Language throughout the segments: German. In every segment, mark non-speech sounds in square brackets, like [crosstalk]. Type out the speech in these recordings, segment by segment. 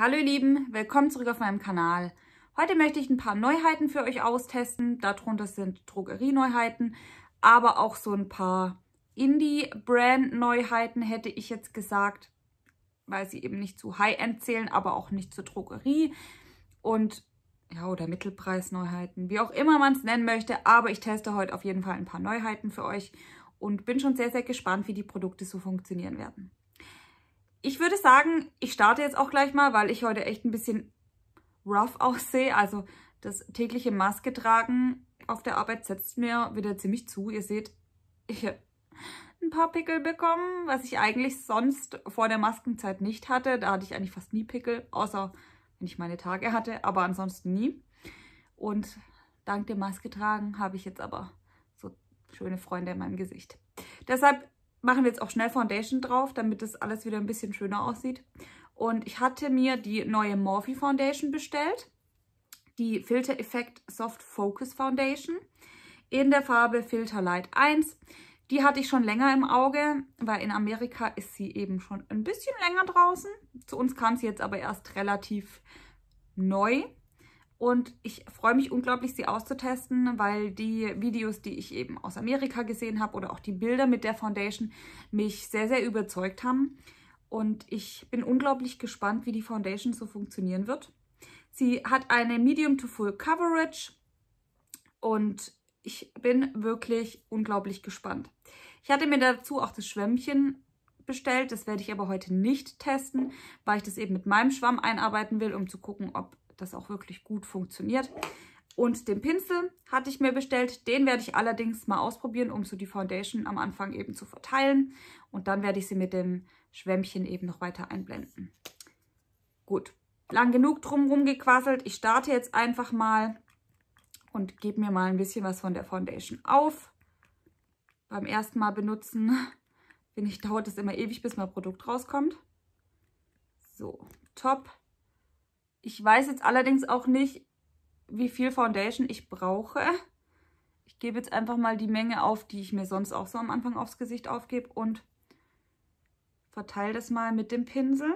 Hallo ihr Lieben, willkommen zurück auf meinem Kanal. Heute möchte ich ein paar Neuheiten für euch austesten. Darunter sind Drogerie-Neuheiten, aber auch so ein paar Indie-Brand-Neuheiten hätte ich jetzt gesagt, weil sie eben nicht zu High-End zählen, aber auch nicht zur Drogerie und ja, oder Mittelpreis-Neuheiten, wie auch immer man es nennen möchte. Aber ich teste heute auf jeden Fall ein paar Neuheiten für euch und bin schon sehr, sehr gespannt, wie die Produkte so funktionieren werden ich würde sagen, ich starte jetzt auch gleich mal, weil ich heute echt ein bisschen rough [laughs] aussehe. Also das tägliche Maske tragen auf der Arbeit setzt mir wieder ziemlich zu. Ihr seht, ich habe ein paar Pickel bekommen, was ich eigentlich sonst vor der Maskenzeit nicht hatte. Da hatte ich eigentlich fast nie Pickel, außer wenn ich meine Tage hatte, aber ansonsten nie. Und dank dem Maske tragen habe ich jetzt aber so schöne Freunde in meinem Gesicht. Deshalb machen wir jetzt auch schnell Foundation drauf, damit das alles wieder ein bisschen schöner aussieht. Und ich hatte mir die neue Morphe Foundation bestellt. Die Filter Effect Soft Focus Foundation in der Farbe Filter Light 1. Die hatte ich schon länger im Auge, weil in Amerika ist sie eben schon ein bisschen länger draußen. Zu uns kam sie jetzt aber erst relativ neu. Und ich freue mich unglaublich, sie auszutesten, weil die Videos, die ich eben aus Amerika gesehen habe oder auch die Bilder mit der Foundation mich sehr, sehr überzeugt haben. Und ich bin unglaublich gespannt, wie die Foundation so funktionieren wird. Sie hat eine Medium to Full Coverage und ich bin wirklich unglaublich gespannt. Ich hatte mir dazu auch das Schwämmchen bestellt. Das werde ich aber heute nicht testen, weil ich das eben mit meinem Schwamm einarbeiten will, um zu gucken, ob das auch wirklich gut funktioniert. Und den Pinsel hatte ich mir bestellt. Den werde ich allerdings mal ausprobieren, um so die Foundation am Anfang eben zu verteilen. Und dann werde ich sie mit dem Schwämmchen eben noch weiter einblenden. Gut, lang genug drumherum gequasselt. Ich starte jetzt einfach mal und gebe mir mal ein bisschen was von der Foundation auf. Beim ersten Mal benutzen, [laughs] finde ich, dauert es immer ewig, bis mein Produkt rauskommt. So, top. Ich weiß jetzt allerdings auch nicht, wie viel Foundation ich brauche. Ich gebe jetzt einfach mal die Menge auf, die ich mir sonst auch so am Anfang aufs Gesicht aufgebe und verteile das mal mit dem Pinsel.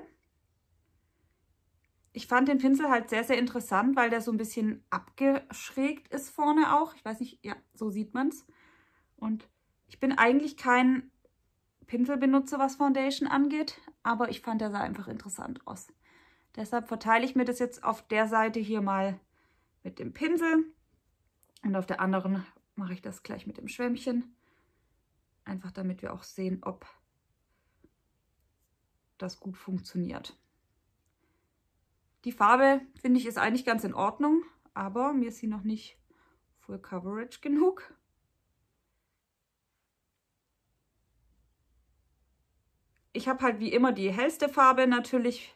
Ich fand den Pinsel halt sehr, sehr interessant, weil der so ein bisschen abgeschrägt ist vorne auch. Ich weiß nicht, ja, so sieht man es. Und ich bin eigentlich kein Pinselbenutzer, was Foundation angeht, aber ich fand, der sah einfach interessant aus. Deshalb verteile ich mir das jetzt auf der Seite hier mal mit dem Pinsel und auf der anderen mache ich das gleich mit dem Schwämmchen. Einfach damit wir auch sehen, ob das gut funktioniert. Die Farbe, finde ich, ist eigentlich ganz in Ordnung, aber mir ist sie noch nicht Full Coverage genug. Ich habe halt wie immer die hellste Farbe natürlich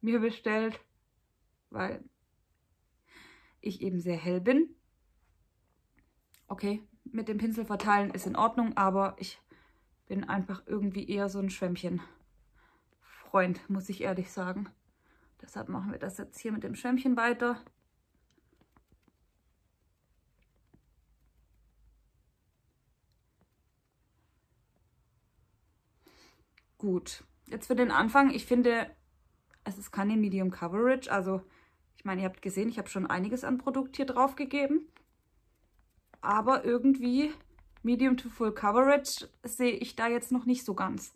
mir bestellt, weil ich eben sehr hell bin. Okay, mit dem Pinsel verteilen ist in Ordnung, aber ich bin einfach irgendwie eher so ein Schwämmchen-Freund, muss ich ehrlich sagen. Deshalb machen wir das jetzt hier mit dem Schwämmchen weiter. Gut, jetzt für den Anfang, ich finde, also es ist keine Medium Coverage. Also ich meine, ihr habt gesehen, ich habe schon einiges an Produkt hier drauf gegeben. Aber irgendwie Medium to Full Coverage sehe ich da jetzt noch nicht so ganz.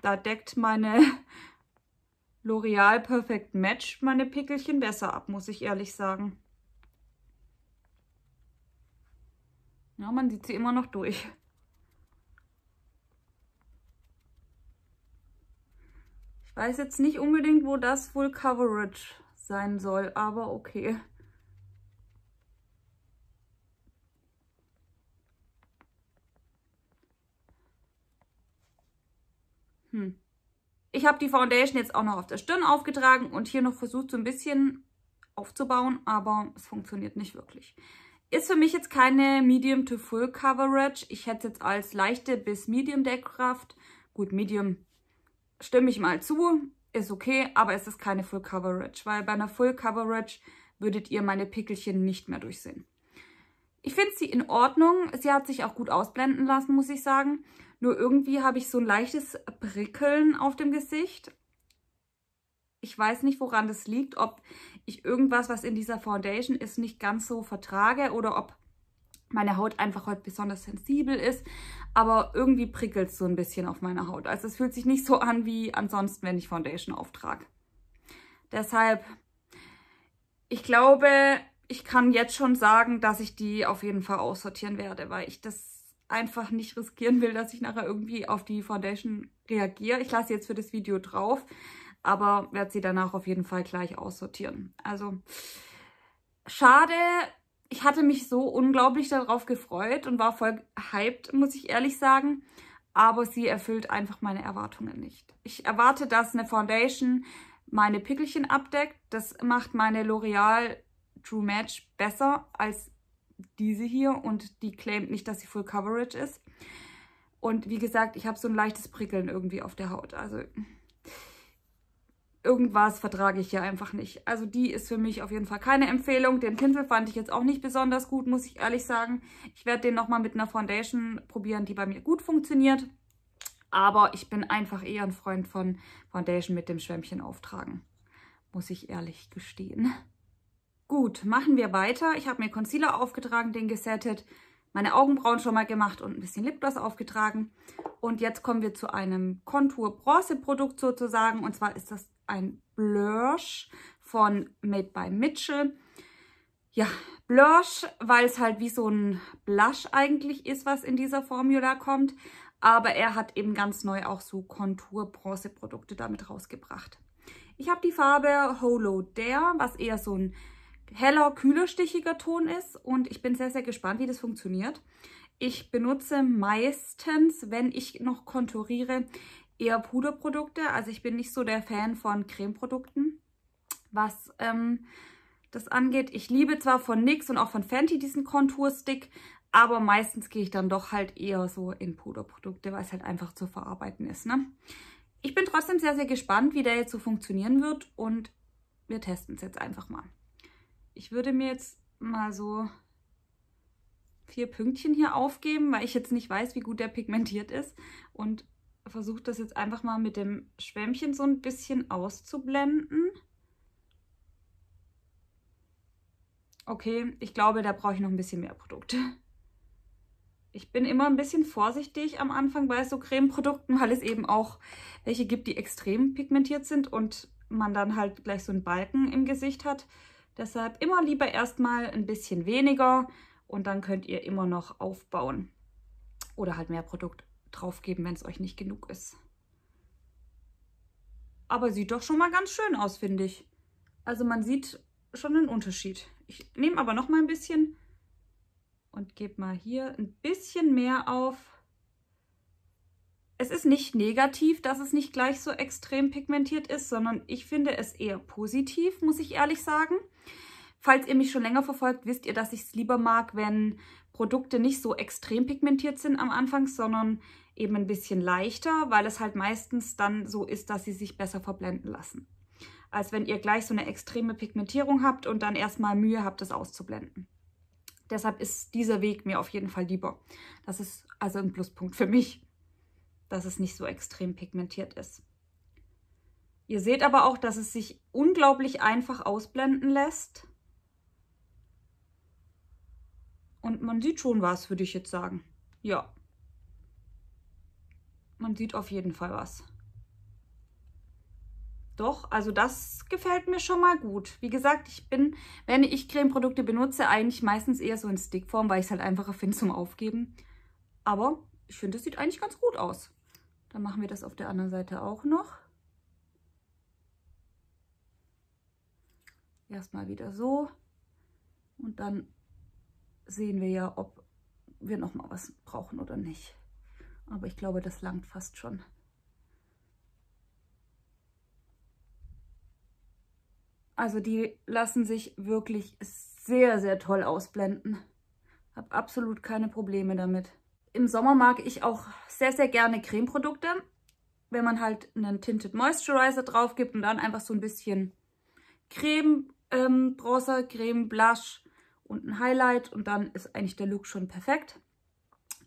Da deckt meine [laughs] L'Oreal Perfect Match meine Pickelchen besser ab, muss ich ehrlich sagen. Ja, man sieht sie immer noch durch. Ich weiß jetzt nicht unbedingt, wo das Full Coverage sein soll, aber okay. Hm. Ich habe die Foundation jetzt auch noch auf der Stirn aufgetragen und hier noch versucht, so ein bisschen aufzubauen, aber es funktioniert nicht wirklich. Ist für mich jetzt keine Medium to Full Coverage. Ich hätte es jetzt als leichte bis Medium Deckkraft, gut, Medium stimme ich mal zu, ist okay, aber es ist keine Full Coverage, weil bei einer Full Coverage würdet ihr meine Pickelchen nicht mehr durchsehen. Ich finde sie in Ordnung. Sie hat sich auch gut ausblenden lassen, muss ich sagen. Nur irgendwie habe ich so ein leichtes Prickeln auf dem Gesicht. Ich weiß nicht, woran das liegt, ob ich irgendwas, was in dieser Foundation ist, nicht ganz so vertrage oder ob meine Haut einfach heute besonders sensibel ist, aber irgendwie prickelt es so ein bisschen auf meiner Haut. Also es fühlt sich nicht so an wie ansonsten, wenn ich Foundation auftrage. Deshalb, ich glaube, ich kann jetzt schon sagen, dass ich die auf jeden Fall aussortieren werde, weil ich das einfach nicht riskieren will, dass ich nachher irgendwie auf die Foundation reagiere. Ich lasse jetzt für das Video drauf, aber werde sie danach auf jeden Fall gleich aussortieren. Also schade, ich hatte mich so unglaublich darauf gefreut und war voll hyped, muss ich ehrlich sagen. Aber sie erfüllt einfach meine Erwartungen nicht. Ich erwarte, dass eine Foundation meine Pickelchen abdeckt. Das macht meine L'Oreal True Match besser als diese hier und die claimt nicht, dass sie Full Coverage ist. Und wie gesagt, ich habe so ein leichtes Prickeln irgendwie auf der Haut. Also irgendwas vertrage ich hier einfach nicht. Also die ist für mich auf jeden Fall keine Empfehlung. Den Pinsel fand ich jetzt auch nicht besonders gut, muss ich ehrlich sagen. Ich werde den nochmal mit einer Foundation probieren, die bei mir gut funktioniert. Aber ich bin einfach eher ein Freund von Foundation mit dem Schwämmchen auftragen. Muss ich ehrlich gestehen. Gut, machen wir weiter. Ich habe mir Concealer aufgetragen, den gesettet, meine Augenbrauen schon mal gemacht und ein bisschen Lipgloss aufgetragen. Und jetzt kommen wir zu einem Contour Bronze Produkt sozusagen. Und zwar ist das ein Blush von Made by Mitchell. Ja, Blush, weil es halt wie so ein Blush eigentlich ist, was in dieser Formula kommt. Aber er hat eben ganz neu auch so Kontur-Bronze-Produkte damit rausgebracht. Ich habe die Farbe Holo Dare, was eher so ein heller, kühler, stichiger Ton ist. Und ich bin sehr, sehr gespannt, wie das funktioniert. Ich benutze meistens, wenn ich noch konturiere, eher Puderprodukte. Also ich bin nicht so der Fan von Cremeprodukten, was ähm, das angeht. Ich liebe zwar von NYX und auch von Fenty diesen Konturstick, aber meistens gehe ich dann doch halt eher so in Puderprodukte, weil es halt einfach zu verarbeiten ist. Ne? Ich bin trotzdem sehr, sehr gespannt, wie der jetzt so funktionieren wird und wir testen es jetzt einfach mal. Ich würde mir jetzt mal so vier Pünktchen hier aufgeben, weil ich jetzt nicht weiß, wie gut der pigmentiert ist. Und versuche das jetzt einfach mal mit dem Schwämmchen so ein bisschen auszublenden. Okay, ich glaube, da brauche ich noch ein bisschen mehr Produkte. Ich bin immer ein bisschen vorsichtig am Anfang bei so Cremeprodukten, weil es eben auch welche gibt, die extrem pigmentiert sind und man dann halt gleich so einen Balken im Gesicht hat. Deshalb immer lieber erstmal ein bisschen weniger und dann könnt ihr immer noch aufbauen oder halt mehr Produkt draufgeben, wenn es euch nicht genug ist. Aber sieht doch schon mal ganz schön aus, finde ich. Also man sieht schon einen Unterschied. Ich nehme aber noch mal ein bisschen und gebe mal hier ein bisschen mehr auf. Es ist nicht negativ, dass es nicht gleich so extrem pigmentiert ist, sondern ich finde es eher positiv, muss ich ehrlich sagen. Falls ihr mich schon länger verfolgt, wisst ihr, dass ich es lieber mag, wenn Produkte nicht so extrem pigmentiert sind am Anfang, sondern eben ein bisschen leichter, weil es halt meistens dann so ist, dass sie sich besser verblenden lassen. Als wenn ihr gleich so eine extreme Pigmentierung habt und dann erstmal Mühe habt, das auszublenden. Deshalb ist dieser Weg mir auf jeden Fall lieber. Das ist also ein Pluspunkt für mich, dass es nicht so extrem pigmentiert ist. Ihr seht aber auch, dass es sich unglaublich einfach ausblenden lässt. Und man sieht schon was, würde ich jetzt sagen. Ja. Man sieht auf jeden Fall was. Doch, also das gefällt mir schon mal gut. Wie gesagt, ich bin, wenn ich Cremeprodukte benutze, eigentlich meistens eher so in Stickform, weil ich es halt einfacher finde zum Aufgeben. Aber ich finde, das sieht eigentlich ganz gut aus. Dann machen wir das auf der anderen Seite auch noch. Erstmal wieder so und dann sehen wir ja, ob wir nochmal was brauchen oder nicht. Aber ich glaube, das langt fast schon. Also die lassen sich wirklich sehr, sehr toll ausblenden. Habe absolut keine Probleme damit. Im Sommer mag ich auch sehr, sehr gerne Cremeprodukte. Wenn man halt einen Tinted Moisturizer drauf gibt und dann einfach so ein bisschen Creme, ähm, Bronzer, Creme, Blush, und ein Highlight und dann ist eigentlich der Look schon perfekt.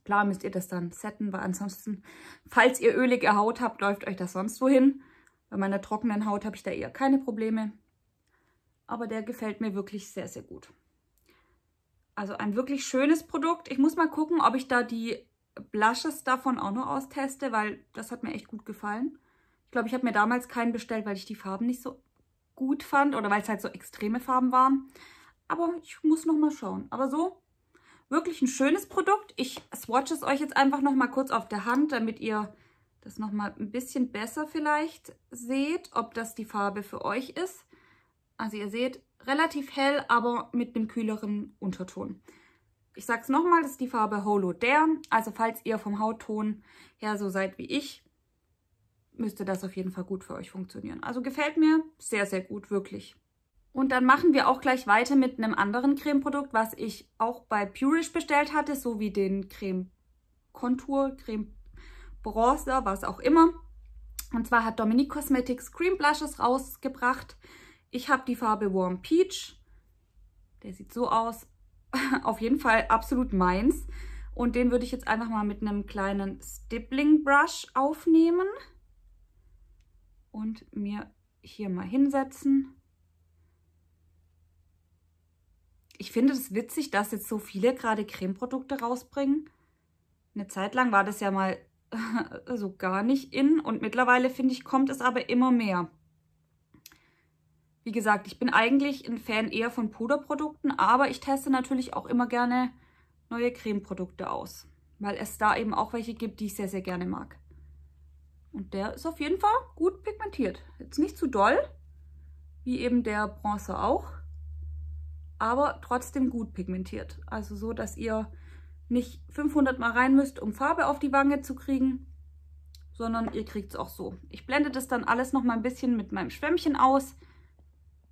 Klar müsst ihr das dann setten, weil ansonsten, falls ihr ölige Haut habt, läuft euch das sonst wohin. Bei meiner trockenen Haut habe ich da eher keine Probleme. Aber der gefällt mir wirklich sehr, sehr gut. Also ein wirklich schönes Produkt. Ich muss mal gucken, ob ich da die Blushes davon auch noch austeste, weil das hat mir echt gut gefallen. Ich glaube, ich habe mir damals keinen bestellt, weil ich die Farben nicht so gut fand oder weil es halt so extreme Farben waren aber ich muss noch mal schauen. Aber so, wirklich ein schönes Produkt. Ich swatche es euch jetzt einfach noch mal kurz auf der Hand, damit ihr das noch mal ein bisschen besser vielleicht seht, ob das die Farbe für euch ist. Also ihr seht, relativ hell, aber mit einem kühleren Unterton. Ich sag's nochmal, das ist die Farbe Holo Dare. Also falls ihr vom Hautton her so seid wie ich, müsste das auf jeden Fall gut für euch funktionieren. Also gefällt mir sehr, sehr gut, wirklich. Und dann machen wir auch gleich weiter mit einem anderen Cremeprodukt, was ich auch bei Purish bestellt hatte, so wie den Creme Contour, Creme Bronzer, was auch immer. Und zwar hat Dominique Cosmetics Cream Blushes rausgebracht. Ich habe die Farbe Warm Peach. Der sieht so aus. [laughs] Auf jeden Fall absolut meins. Und den würde ich jetzt einfach mal mit einem kleinen Stippling Brush aufnehmen und mir hier mal hinsetzen. finde es das witzig, dass jetzt so viele gerade Cremeprodukte rausbringen. Eine Zeit lang war das ja mal [laughs] so gar nicht in und mittlerweile finde ich, kommt es aber immer mehr. Wie gesagt, ich bin eigentlich ein Fan eher von Puderprodukten, aber ich teste natürlich auch immer gerne neue Cremeprodukte aus, weil es da eben auch welche gibt, die ich sehr, sehr gerne mag. Und der ist auf jeden Fall gut pigmentiert. Jetzt nicht zu doll, wie eben der Bronzer auch aber trotzdem gut pigmentiert. Also so, dass ihr nicht 500 mal rein müsst, um Farbe auf die Wange zu kriegen, sondern ihr kriegt es auch so. Ich blende das dann alles noch mal ein bisschen mit meinem Schwämmchen aus.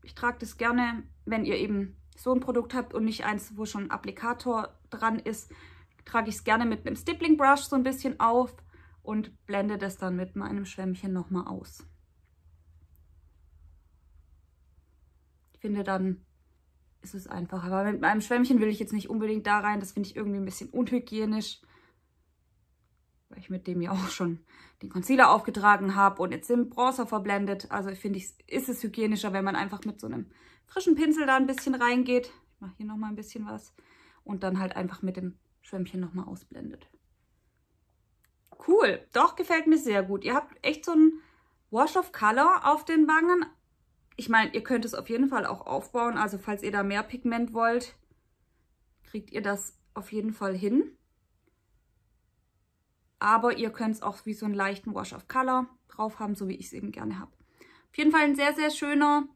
Ich trage das gerne, wenn ihr eben so ein Produkt habt und nicht eins, wo schon ein Applikator dran ist, trage ich es gerne mit einem Stippling Brush so ein bisschen auf und blende das dann mit meinem Schwämmchen nochmal aus. Ich finde, dann ist es einfacher. Aber mit meinem Schwämmchen will ich jetzt nicht unbedingt da rein. Das finde ich irgendwie ein bisschen unhygienisch. Weil ich mit dem ja auch schon den Concealer aufgetragen habe und jetzt den Bronzer verblendet. Also finde ich, ist es hygienischer, wenn man einfach mit so einem frischen Pinsel da ein bisschen reingeht. Ich mache hier nochmal ein bisschen was. Und dann halt einfach mit dem Schwämmchen nochmal ausblendet. Cool, doch gefällt mir sehr gut. Ihr habt echt so ein Wash of Color auf den Wangen, ich meine, ihr könnt es auf jeden Fall auch aufbauen. Also falls ihr da mehr Pigment wollt, kriegt ihr das auf jeden Fall hin. Aber ihr könnt es auch wie so einen leichten Wash of Color drauf haben, so wie ich es eben gerne habe. Auf jeden Fall ein sehr, sehr schöner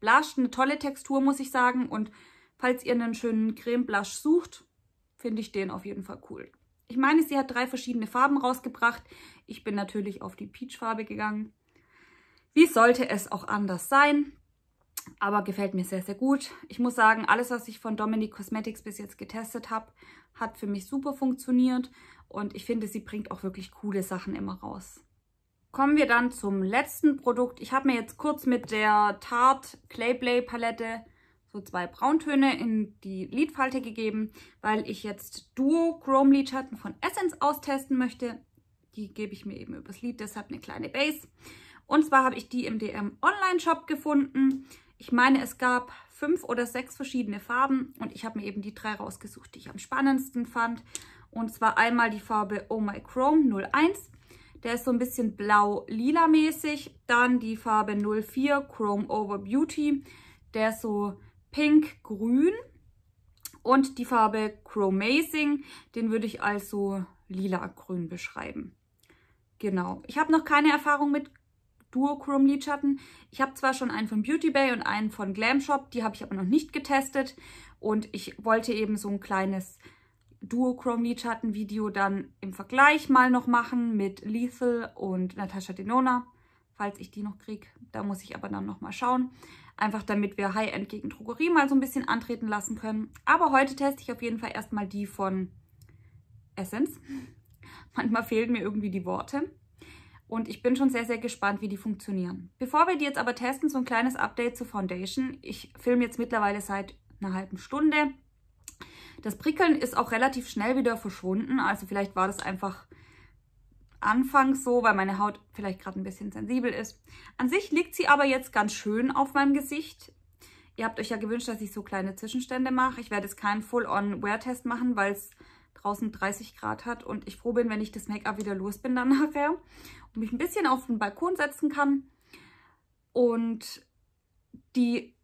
Blush, eine tolle Textur, muss ich sagen. Und falls ihr einen schönen Creme-Blush sucht, finde ich den auf jeden Fall cool. Ich meine, sie hat drei verschiedene Farben rausgebracht. Ich bin natürlich auf die Peach-Farbe gegangen. Wie sollte es auch anders sein? Aber gefällt mir sehr, sehr gut. Ich muss sagen, alles, was ich von Dominique Cosmetics bis jetzt getestet habe, hat für mich super funktioniert. Und ich finde, sie bringt auch wirklich coole Sachen immer raus. Kommen wir dann zum letzten Produkt. Ich habe mir jetzt kurz mit der Tarte Clayplay Palette so zwei Brauntöne in die Lidfalte gegeben, weil ich jetzt Duo Chrome Lidschatten von Essence austesten möchte. Die gebe ich mir eben übers Lid, deshalb eine kleine Base. Und zwar habe ich die im DM Online-Shop gefunden. Ich meine, es gab fünf oder sechs verschiedene Farben und ich habe mir eben die drei rausgesucht, die ich am spannendsten fand. Und zwar einmal die Farbe Oh My Chrome 01. Der ist so ein bisschen blau-lila mäßig. Dann die Farbe 04 Chrome Over Beauty. Der ist so pink-grün. Und die Farbe Chromazing, den würde ich also lila-grün beschreiben. Genau. Ich habe noch keine Erfahrung mit Duochrome Lidschatten. Ich habe zwar schon einen von Beauty Bay und einen von Glam Shop, die habe ich aber noch nicht getestet. Und ich wollte eben so ein kleines Duochrome Lidschatten Video dann im Vergleich mal noch machen mit Lethal und Natasha Denona, falls ich die noch kriege. Da muss ich aber dann nochmal schauen. Einfach damit wir High-End gegen Drogerie mal so ein bisschen antreten lassen können. Aber heute teste ich auf jeden Fall erstmal die von Essence. [laughs] Manchmal fehlen mir irgendwie die Worte. Und ich bin schon sehr, sehr gespannt, wie die funktionieren. Bevor wir die jetzt aber testen, so ein kleines Update zur Foundation. Ich filme jetzt mittlerweile seit einer halben Stunde. Das Prickeln ist auch relativ schnell wieder verschwunden. Also vielleicht war das einfach anfangs so, weil meine Haut vielleicht gerade ein bisschen sensibel ist. An sich liegt sie aber jetzt ganz schön auf meinem Gesicht. Ihr habt euch ja gewünscht, dass ich so kleine Zwischenstände mache. Ich werde jetzt keinen Full-on-Wear-Test machen, weil es draußen 30 Grad hat und ich froh bin, wenn ich das Make-up wieder los bin dann [laughs] nachher und mich ein bisschen auf den Balkon setzen kann. Und die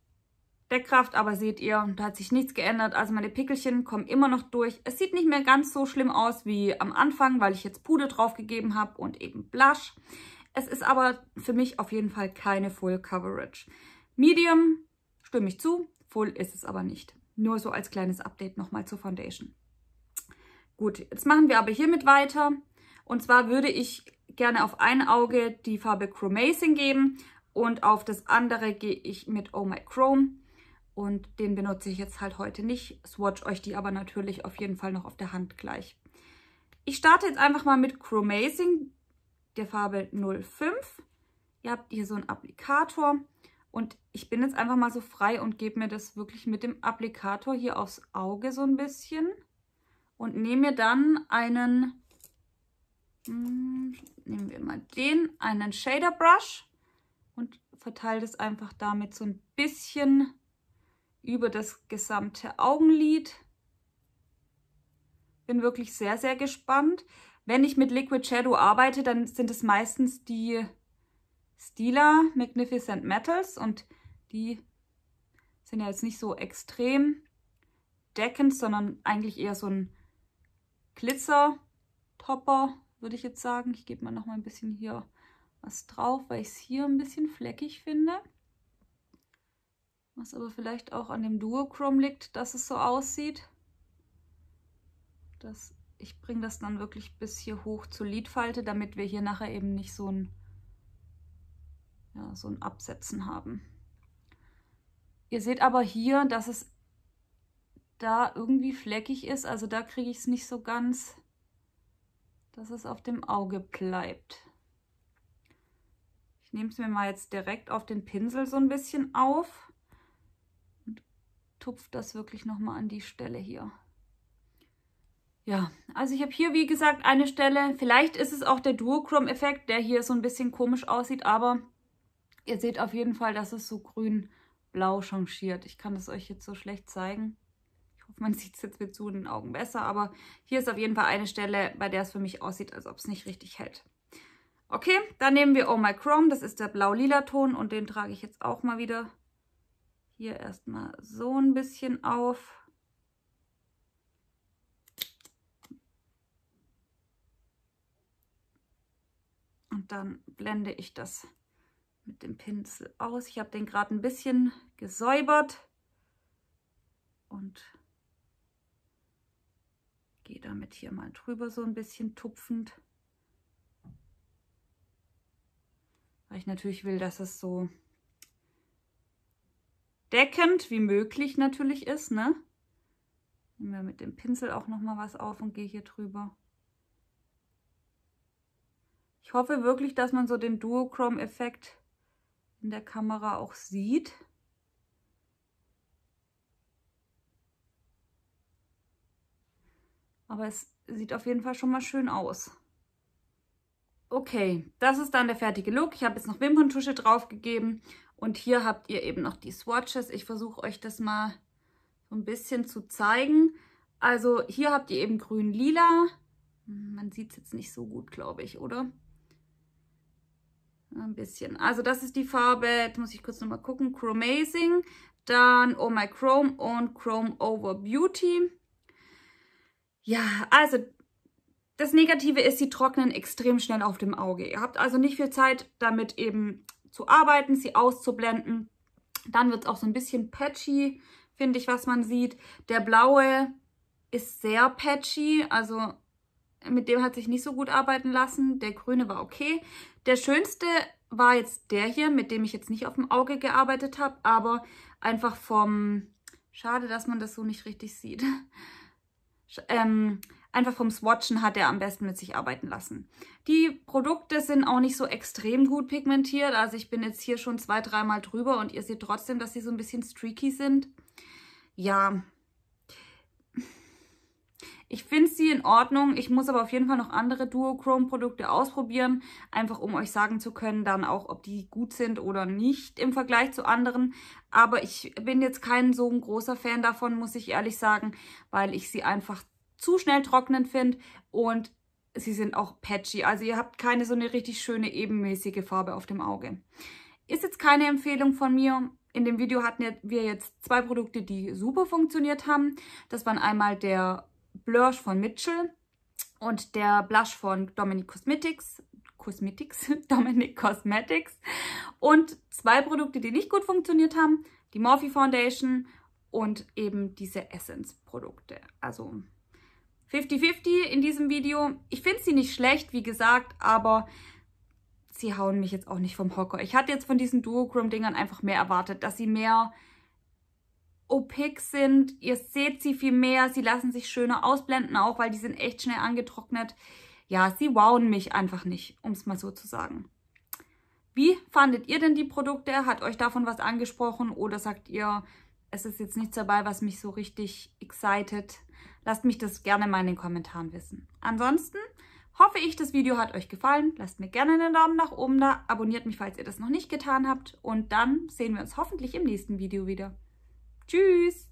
Deckkraft, aber seht ihr, da hat sich nichts geändert. Also meine Pickelchen kommen immer noch durch. Es sieht nicht mehr ganz so schlimm aus wie am Anfang, weil ich jetzt Puder draufgegeben habe und eben Blush. Es ist aber für mich auf jeden Fall keine Full Coverage. Medium stimme ich zu, Full ist es aber nicht. Nur so als kleines Update nochmal zur Foundation. Gut, jetzt machen wir aber hiermit weiter. Und zwar würde ich gerne auf ein Auge die Farbe Chromacing geben und auf das andere gehe ich mit Oh My Chrome. Und den benutze ich jetzt halt heute nicht. Swatch euch die aber natürlich auf jeden Fall noch auf der Hand gleich. Ich starte jetzt einfach mal mit Chromacing, der Farbe 05. Ihr habt hier so einen Applikator. Und ich bin jetzt einfach mal so frei und gebe mir das wirklich mit dem Applikator hier aufs Auge so ein bisschen und nehme mir dann einen, mh, hm, nehmen wir mal den, einen Shader Brush und verteile das einfach damit so ein bisschen über das gesamte Augenlid. Bin wirklich sehr, sehr gespannt. Wenn ich mit Liquid Shadow arbeite, dann sind es meistens die Stila Magnificent Metals und die sind ja jetzt nicht so extrem deckend, sondern eigentlich eher so ein Glitzer Topper, würde ich jetzt sagen. Ich gebe mal noch mal ein bisschen hier was drauf, weil ich es hier ein bisschen fleckig finde. Was aber vielleicht auch an dem Duochrome liegt, dass es so aussieht. Das, ich bringe das dann wirklich bis hier hoch zur Lidfalte, damit wir hier nachher eben nicht so ein, ja, so ein Absetzen haben. Ihr seht aber hier, dass es da irgendwie fleckig ist. Also da kriege ich es nicht so ganz, dass es auf dem Auge bleibt. Ich nehme es mir mal jetzt direkt auf den Pinsel so ein bisschen auf und tupfe das wirklich nochmal an die Stelle hier. Ja, also ich habe hier, wie gesagt, eine Stelle. Vielleicht ist es auch der Duochrome-Effekt, der hier so ein bisschen komisch aussieht, aber ihr seht auf jeden Fall, dass es so grün-blau changiert. Ich kann das euch jetzt so schlecht zeigen man sieht es jetzt mit zu den Augen besser, aber hier ist auf jeden Fall eine Stelle, bei der es für mich aussieht, als ob es nicht richtig hält. Okay, dann nehmen wir Oh My Chrome, das ist der blau-lila Ton und den trage ich jetzt auch mal wieder hier erstmal so ein bisschen auf. Und dann blende ich das mit dem Pinsel aus. Ich habe den gerade ein bisschen gesäubert und gehe damit hier mal drüber so ein bisschen tupfend. Weil ich natürlich will, dass es so deckend wie möglich natürlich ist. Ne? Nehmen wir mit dem Pinsel auch nochmal was auf und gehe hier drüber. Ich hoffe wirklich, dass man so den Duochrome-Effekt in der Kamera auch sieht. Aber es sieht auf jeden Fall schon mal schön aus. Okay, das ist dann der fertige Look. Ich habe jetzt noch Wimperntusche draufgegeben und hier habt ihr eben noch die Swatches. Ich versuche euch das mal so ein bisschen zu zeigen. Also hier habt ihr eben grün-lila. Man sieht es jetzt nicht so gut, glaube ich, oder? Ein bisschen. Also das ist die Farbe, jetzt muss ich kurz nochmal gucken, Chromazing, dann Oh My Chrome und Chrome Over Beauty. Ja, also das Negative ist, sie trocknen extrem schnell auf dem Auge. Ihr habt also nicht viel Zeit, damit eben zu arbeiten, sie auszublenden. Dann wird es auch so ein bisschen patchy, finde ich, was man sieht. Der blaue ist sehr patchy, also mit dem hat sich nicht so gut arbeiten lassen. Der grüne war okay. Der schönste war jetzt der hier, mit dem ich jetzt nicht auf dem Auge gearbeitet habe, aber einfach vom... Schade, dass man das so nicht richtig sieht ähm, einfach vom Swatchen hat er am besten mit sich arbeiten lassen. Die Produkte sind auch nicht so extrem gut pigmentiert. Also ich bin jetzt hier schon zwei, dreimal drüber und ihr seht trotzdem, dass sie so ein bisschen streaky sind. Ja, ich finde sie in Ordnung. Ich muss aber auf jeden Fall noch andere Duochrome-Produkte ausprobieren, einfach um euch sagen zu können, dann auch, ob die gut sind oder nicht im Vergleich zu anderen. Aber ich bin jetzt kein so ein großer Fan davon, muss ich ehrlich sagen, weil ich sie einfach zu schnell trocknen finde und sie sind auch patchy. Also ihr habt keine so eine richtig schöne, ebenmäßige Farbe auf dem Auge. Ist jetzt keine Empfehlung von mir. In dem Video hatten wir jetzt zwei Produkte, die super funktioniert haben. Das waren einmal der Blush von Mitchell und der Blush von Dominic Cosmetics. Cosmetics? [laughs] Dominic Cosmetics. Und zwei Produkte, die nicht gut funktioniert haben. Die Morphe Foundation und eben diese Essence-Produkte. Also 50-50 in diesem Video. Ich finde sie nicht schlecht, wie gesagt, aber sie hauen mich jetzt auch nicht vom Hocker. Ich hatte jetzt von diesen Duochrome-Dingern einfach mehr erwartet, dass sie mehr opik sind. Ihr seht sie viel mehr, sie lassen sich schöner ausblenden auch, weil die sind echt schnell angetrocknet. Ja, sie wowen mich einfach nicht, um es mal so zu sagen. Wie fandet ihr denn die Produkte? Hat euch davon was angesprochen oder sagt ihr, es ist jetzt nichts dabei, was mich so richtig excited? Lasst mich das gerne mal in den Kommentaren wissen. Ansonsten hoffe ich, das Video hat euch gefallen. Lasst mir gerne einen Daumen nach oben da, abonniert mich, falls ihr das noch nicht getan habt und dann sehen wir uns hoffentlich im nächsten Video wieder. Tschüss!